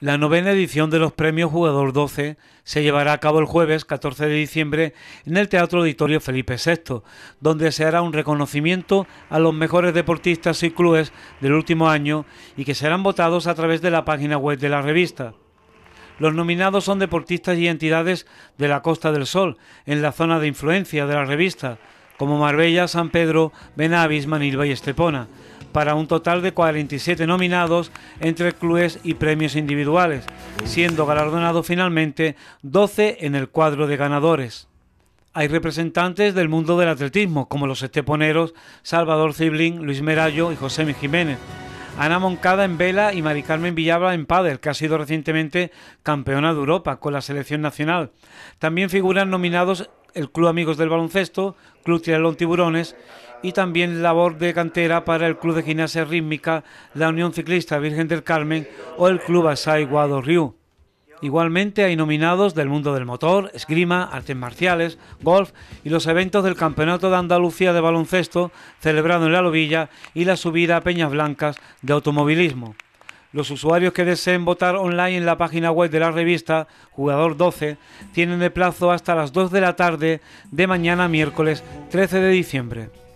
La novena edición de los premios Jugador 12 se llevará a cabo el jueves 14 de diciembre en el Teatro Auditorio Felipe VI, donde se hará un reconocimiento a los mejores deportistas y clubes del último año y que serán votados a través de la página web de la revista. Los nominados son deportistas y entidades de la Costa del Sol, en la zona de influencia de la revista, como Marbella, San Pedro, Benavis, Manilva y Estepona para un total de 47 nominados entre clubes y premios individuales, siendo galardonados finalmente 12 en el cuadro de ganadores. Hay representantes del mundo del atletismo, como los esteponeros Salvador Ziblin, Luis Merallo y José Jiménez. Ana Moncada en vela y Mari Carmen Villabra en pádel, que ha sido recientemente campeona de Europa con la selección nacional. También figuran nominados el Club Amigos del Baloncesto, Club Tiralón Tiburones y también labor de cantera para el Club de Gimnasia Rítmica, la Unión Ciclista Virgen del Carmen o el Club Asai Guado río. Igualmente hay nominados del mundo del motor, esgrima, artes marciales, golf y los eventos del Campeonato de Andalucía de Baloncesto celebrado en la Lobilla... y la subida a Peñas Blancas de automovilismo. Los usuarios que deseen votar online en la página web de la revista Jugador 12 tienen de plazo hasta las 2 de la tarde de mañana miércoles 13 de diciembre.